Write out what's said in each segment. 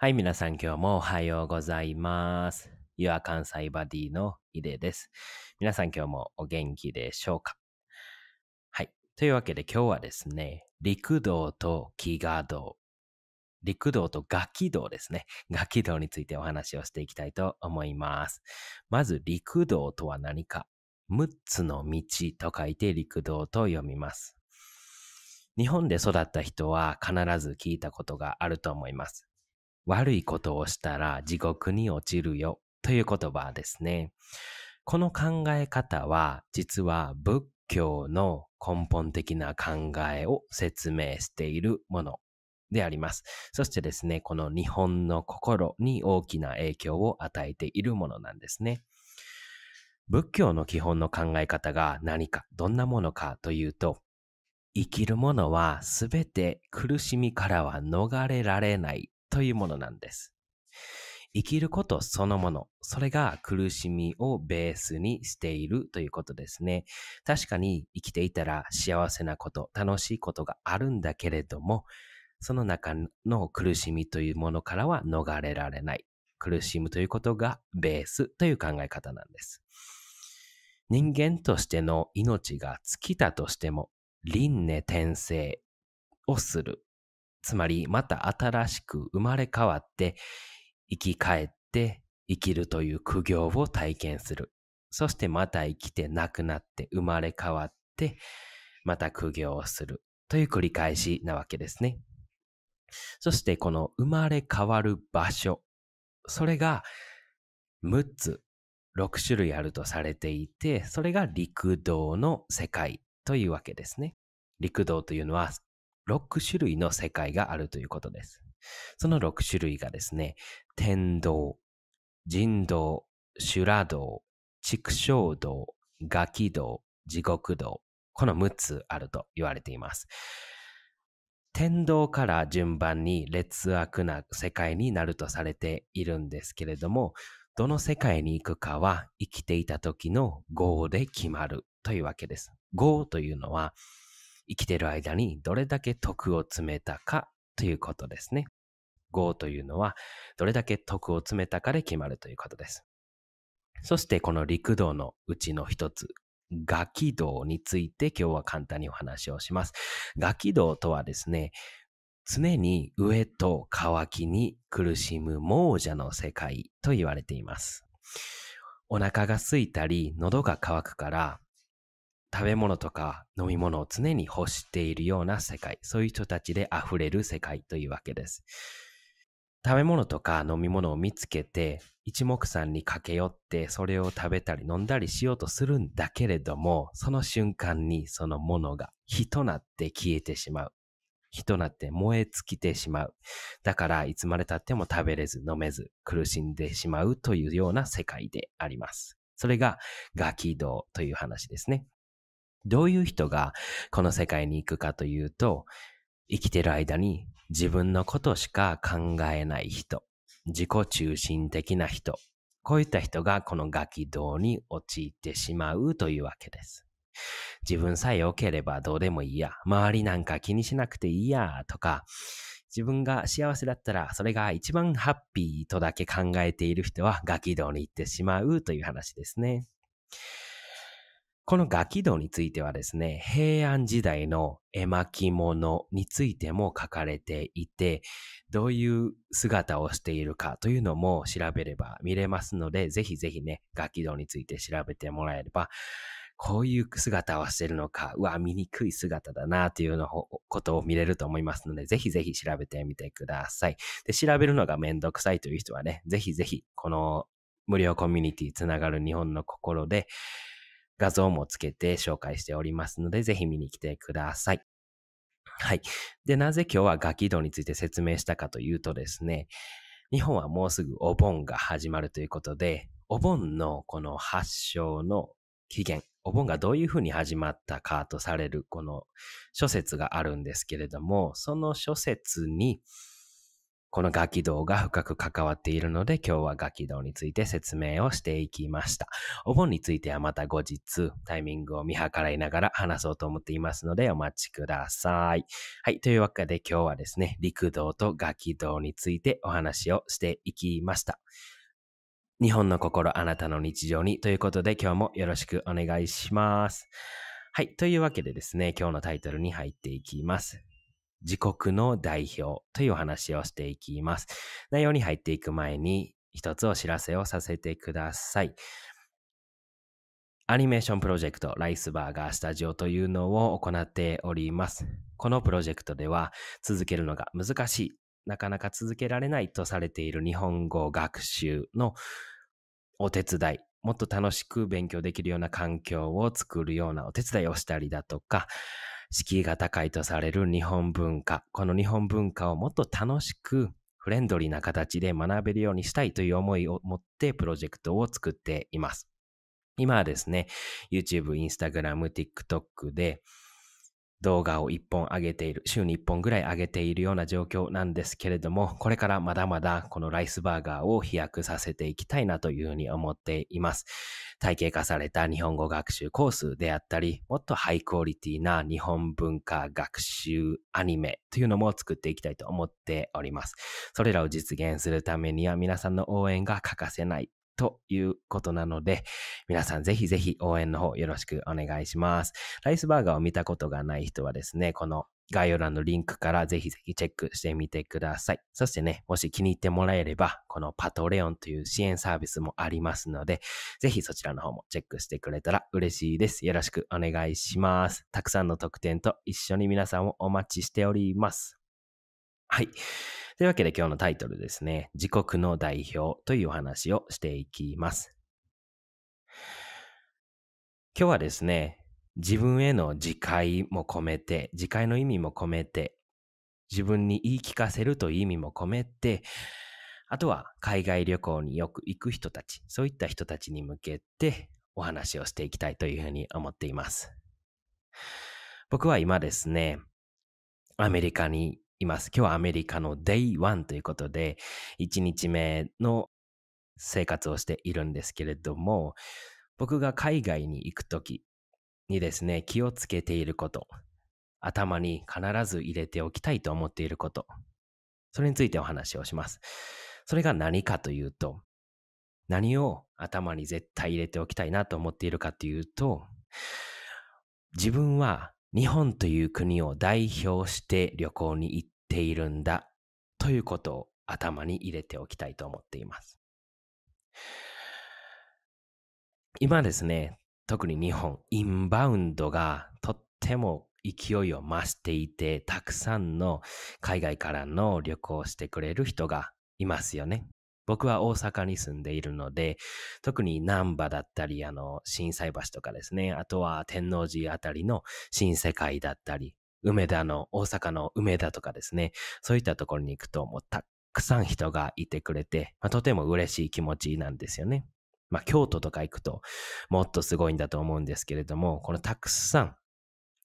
はい、皆さん今日もおはようございます。Your 関西バディの井出です。皆さん今日もお元気でしょうかはい。というわけで今日はですね、陸道と飢餓道。陸道と楽器道ですね。楽器道についてお話をしていきたいと思います。まず陸道とは何か6つの道と書いて陸道と読みます。日本で育った人は必ず聞いたことがあると思います。悪いことをしたら地獄に落ちるよという言葉ですね。この考え方は実は仏教の根本的な考えを説明しているものであります。そしてですね、この日本の心に大きな影響を与えているものなんですね。仏教の基本の考え方が何か、どんなものかというと、生きるものはすべて苦しみからは逃れられないというものなんです。生きることそのもの、それが苦しみをベースにしているということですね。確かに生きていたら幸せなこと、楽しいことがあるんだけれども、その中の苦しみというものからは逃れられない。苦しむということがベースという考え方なんです。人間としての命が尽きたとしても、輪廻転生をするつまりまた新しく生まれ変わって生き返って生きるという苦行を体験する。そしてまた生きて亡くなって生まれ変わってまた苦行をするという繰り返しなわけですね。そしてこの生まれ変わる場所、それが6つ、6種類あるとされていて、それが陸道の世界というわけですね。陸道というのは6種類の世界があるということです。その6種類がですね、天道、人道、修羅道、畜生道、ガキ道、地獄道、この6つあると言われています。天道から順番に劣悪な世界になるとされているんですけれども、どの世界に行くかは生きていた時の業で決まるというわけです。業というのは生きてる間にどれだけ徳を積めたかということですね。業というのはどれだけ徳を詰めたかで決まるということです。そしてこの陸道のうちの一つ、ガキ道について今日は簡単にお話をします。ガキ道とはですね、常に飢えと乾きに苦しむ亡者の世界と言われています。お腹が空いたり喉が渇くから食べ物とか飲み物を常に欲しているような世界、そういう人たちで溢れる世界というわけです。食べ物とか飲み物を見つけて、一目散に駆け寄って、それを食べたり飲んだりしようとするんだけれども、その瞬間にそのものが火となって消えてしまう。火となって燃え尽きてしまう。だからいつまでたっても食べれず飲めず苦しんでしまうというような世界であります。それがガキ道という話ですね。どういう人がこの世界に行くかというと、生きてる間に自分のことしか考えない人、自己中心的な人、こういった人がこのガキ道に陥ってしまうというわけです。自分さえ良ければどうでもいいや、周りなんか気にしなくていいや、とか、自分が幸せだったらそれが一番ハッピーとだけ考えている人はガキ道に行ってしまうという話ですね。このガキ道についてはですね、平安時代の絵巻物についても書かれていて、どういう姿をしているかというのも調べれば見れますので、ぜひぜひね、ガキ道について調べてもらえれば、こういう姿をしてるのか、うわ、見にくい姿だな、というのことを見れると思いますので、ぜひぜひ調べてみてください。で、調べるのがめんどくさいという人はね、ぜひぜひ、この無料コミュニティつながる日本の心で、画像もつけて紹介しておりますので、ぜひ見に来てください。はい。で、なぜ今日はガキ道について説明したかというとですね、日本はもうすぐお盆が始まるということで、お盆のこの発祥の起源、お盆がどういうふうに始まったかとされるこの諸説があるんですけれども、その諸説に、このガキ道が深く関わっているので、今日はガキ道について説明をしていきました。お盆についてはまた後日、タイミングを見計らいながら話そうと思っていますので、お待ちください。はい、というわけで今日はですね、陸道とガキ道についてお話をしていきました。日本の心あなたの日常にということで今日もよろしくお願いします。はい。というわけでですね、今日のタイトルに入っていきます。自国の代表というお話をしていきます。内容に入っていく前に一つお知らせをさせてください。アニメーションプロジェクトライスバーガースタジオというのを行っております。このプロジェクトでは続けるのが難しい、なかなか続けられないとされている日本語学習のお手伝い、もっと楽しく勉強できるような環境を作るようなお手伝いをしたりだとか、敷居が高いとされる日本文化、この日本文化をもっと楽しくフレンドリーな形で学べるようにしたいという思いを持ってプロジェクトを作っています。今はですね、YouTube、Instagram、TikTok で、動画を1本上げている、週に1本ぐらい上げているような状況なんですけれども、これからまだまだこのライスバーガーを飛躍させていきたいなというふうに思っています。体系化された日本語学習コースであったり、もっとハイクオリティな日本文化学習アニメというのも作っていきたいと思っております。それらを実現するためには皆さんの応援が欠かせないということなので、皆さんぜひぜひ応援の方よろしくお願いします。ライスバーガーを見たことがない人はですね、この概要欄のリンクからぜひぜひチェックしてみてください。そしてね、もし気に入ってもらえれば、このパトレオンという支援サービスもありますので、ぜひそちらの方もチェックしてくれたら嬉しいです。よろしくお願いします。たくさんの特典と一緒に皆さんをお待ちしております。はい。というわけで今日のタイトルですね、自国の代表というお話をしていきます。今日はですね、自分への自戒も込めて、自戒の意味も込めて、自分に言い聞かせるという意味も込めて、あとは海外旅行によく行く人たち、そういった人たちに向けてお話をしていきたいというふうに思っています。僕は今ですね、アメリカにいます。今日はアメリカの Day1 ということで、1日目の生活をしているんですけれども、僕が海外に行くときにですね、気をつけていること、頭に必ず入れておきたいと思っていること、それについてお話をします。それが何かというと、何を頭に絶対入れておきたいなと思っているかというと、自分は日本という国を代表して旅行に行っているんだということを頭に入れておきたいと思っています。今ですね、特に日本、インバウンドがとっても勢いを増していて、たくさんの海外からの旅行をしてくれる人がいますよね。僕は大阪に住んでいるので、特に難波だったり、あの、震災橋とかですね、あとは天王寺あたりの新世界だったり、梅田の、大阪の梅田とかですね、そういったところに行くと、もうたくさん人がいてくれて、まあ、とても嬉しい気持ちなんですよね。まあ、京都とか行くと、もっとすごいんだと思うんですけれども、このたくさん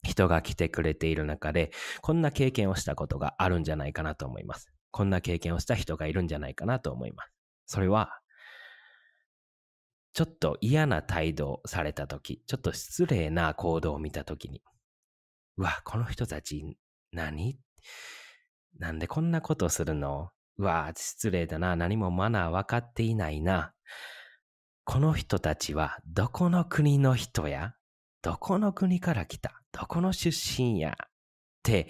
人が来てくれている中で、こんな経験をしたことがあるんじゃないかなと思います。こんな経験をした人がいるんじゃないかなと思います。それは、ちょっと嫌な態度をされたとき、ちょっと失礼な行動を見たときに、うわ、この人たち何なんでこんなことするのうわ、失礼だな。何もマナー分かっていないな。この人たちはどこの国の人やどこの国から来たどこの出身やって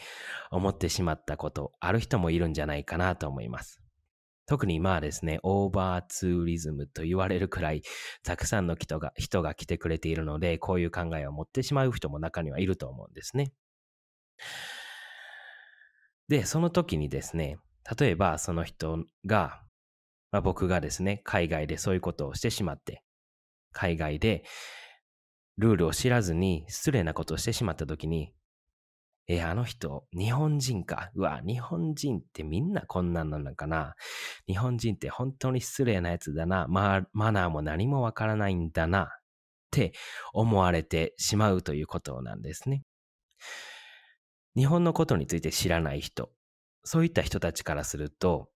思ってしまったことある人もいるんじゃないかなと思います。特にまあですね、オーバーツーリズムと言われるくらい、たくさんの人が、人が来てくれているので、こういう考えを持ってしまう人も中にはいると思うんですね。で、その時にですね、例えばその人が、まあ、僕がですね、海外でそういうことをしてしまって、海外でルールを知らずに失礼なことをしてしまった時に、えー、あの人、日本人か。うわ、日本人ってみんなこんなんなのかな。日本人って本当に失礼なやつだな。まあ、マナーも何もわからないんだな。って思われてしまうということなんですね。日本のことについて知らない人、そういった人たちからすると、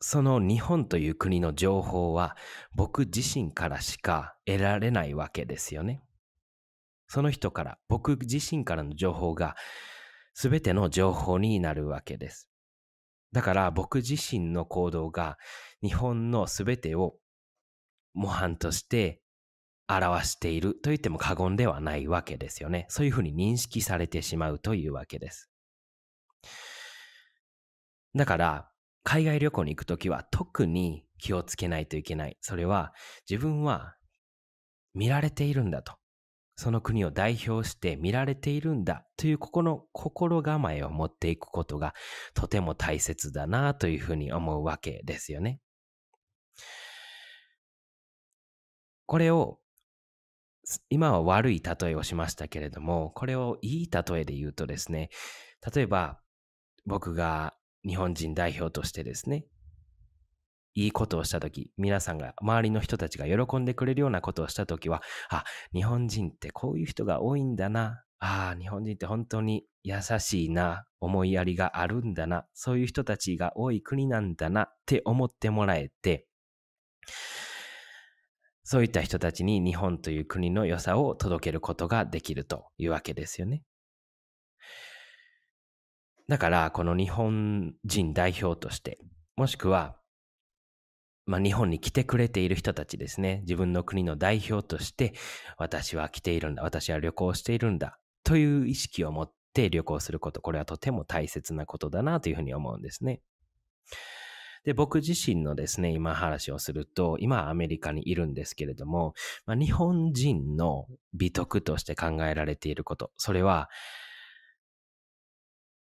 その日本という国の情報は僕自身からしか得られないわけですよね。その人から、僕自身からの情報が、すべての情報になるわけです。だから僕自身の行動が日本のすべてを模範として表していると言っても過言ではないわけですよね。そういうふうに認識されてしまうというわけです。だから海外旅行に行くときは特に気をつけないといけない。それは自分は見られているんだと。その国を代表して見られているんだというここの心構えを持っていくことがとても大切だなというふうに思うわけですよね。これを今は悪い例えをしましたけれども、これをいい例えで言うとですね、例えば僕が日本人代表としてですね、いいことをしたとき、皆さんが、周りの人たちが喜んでくれるようなことをしたときは、あ、日本人ってこういう人が多いんだな。ああ、日本人って本当に優しいな。思いやりがあるんだな。そういう人たちが多い国なんだなって思ってもらえて、そういった人たちに日本という国の良さを届けることができるというわけですよね。だから、この日本人代表として、もしくはまあ、日本に来てくれている人たちですね。自分の国の代表として、私は来ているんだ。私は旅行しているんだ。という意識を持って旅行すること。これはとても大切なことだなというふうに思うんですね。で、僕自身のですね、今話をすると、今アメリカにいるんですけれども、まあ、日本人の美徳として考えられていること。それは、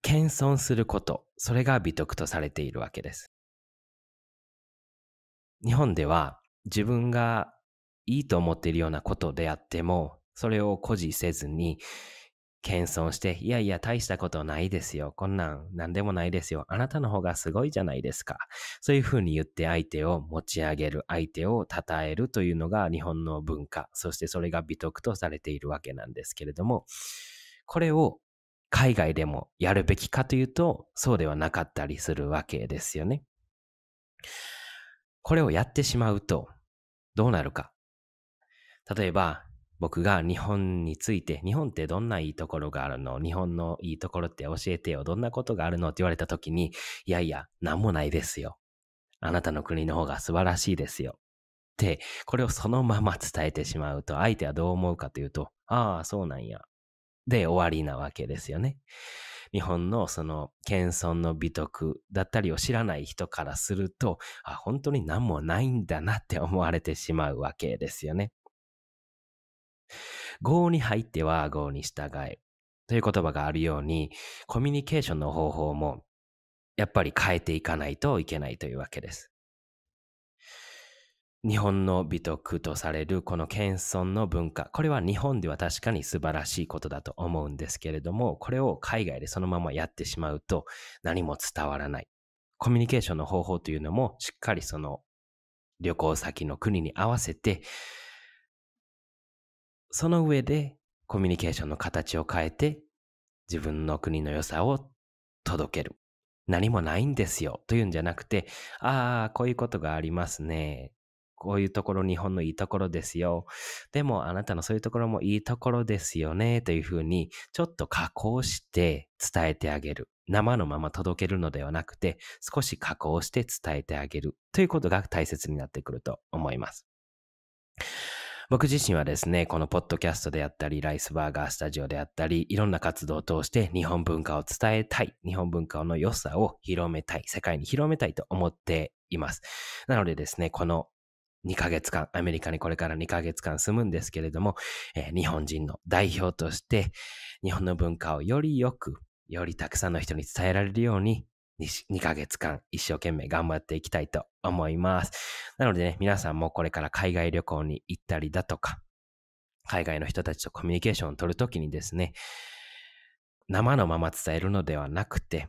謙遜すること。それが美徳とされているわけです。日本では自分がいいと思っているようなことであっても、それを誇示せずに、謙遜して、いやいや、大したことないですよ。こんなん何でもないですよ。あなたの方がすごいじゃないですか。そういうふうに言って相手を持ち上げる、相手を称えるというのが日本の文化、そしてそれが美徳とされているわけなんですけれども、これを海外でもやるべきかというと、そうではなかったりするわけですよね。これをやってしまうと、どうなるか。例えば、僕が日本について、日本ってどんないいところがあるの日本のいいところって教えてよ。どんなことがあるのって言われた時に、いやいや、なんもないですよ。あなたの国の方が素晴らしいですよ。って、これをそのまま伝えてしまうと、相手はどう思うかというと、ああ、そうなんや。で、終わりなわけですよね。日本のその謙遜の美徳だったりを知らない人からすると、あ、本当に何もないんだなって思われてしまうわけですよね。合に入っては合に従えという言葉があるように、コミュニケーションの方法もやっぱり変えていかないといけないというわけです。日本の美徳とされるこの謙遜の文化これは日本では確かに素晴らしいことだと思うんですけれどもこれを海外でそのままやってしまうと何も伝わらないコミュニケーションの方法というのもしっかりその旅行先の国に合わせてその上でコミュニケーションの形を変えて自分の国の良さを届ける何もないんですよというんじゃなくてああこういうことがありますねこういうところ日本のいいところですよ。でもあなたのそういうところもいいところですよねというふうにちょっと加工して伝えてあげる。生のまま届けるのではなくて少し加工して伝えてあげるということが大切になってくると思います。僕自身はですね、このポッドキャストであったり、ライスバーガースタジオであったり、いろんな活動を通して日本文化を伝えたい、日本文化の良さを広めたい、世界に広めたいと思っています。なのでですね、この2ヶ月間、アメリカにこれから2ヶ月間住むんですけれども、えー、日本人の代表として、日本の文化をよりよく、よりたくさんの人に伝えられるように2、2ヶ月間一生懸命頑張っていきたいと思います。なのでね、皆さんもこれから海外旅行に行ったりだとか、海外の人たちとコミュニケーションを取るときにですね、生のまま伝えるのではなくて、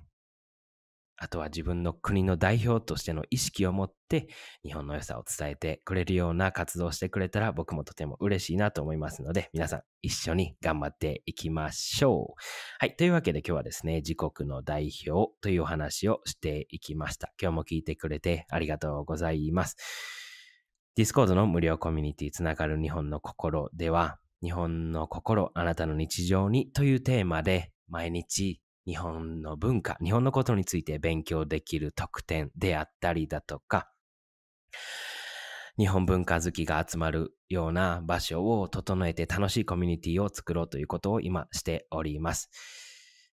あとは自分の国の代表としての意識を持って日本の良さを伝えてくれるような活動をしてくれたら僕もとても嬉しいなと思いますので皆さん一緒に頑張っていきましょう。はい。というわけで今日はですね、自国の代表というお話をしていきました。今日も聞いてくれてありがとうございます。Discord の無料コミュニティつながる日本の心では日本の心あなたの日常にというテーマで毎日日本の文化、日本のことについて勉強できる特典であったりだとか、日本文化好きが集まるような場所を整えて楽しいコミュニティを作ろうということを今しております。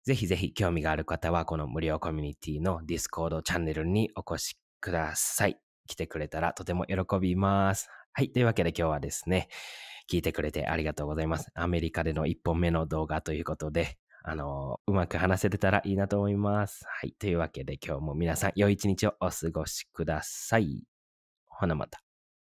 ぜひぜひ興味がある方はこの無料コミュニティの Discord チャンネルにお越しください。来てくれたらとても喜びます。はい。というわけで今日はですね、聞いてくれてありがとうございます。アメリカでの1本目の動画ということで、あの、うまく話せてたらいいなと思います。はい。というわけで今日も皆さん良い一日をお過ごしください。ほなまた。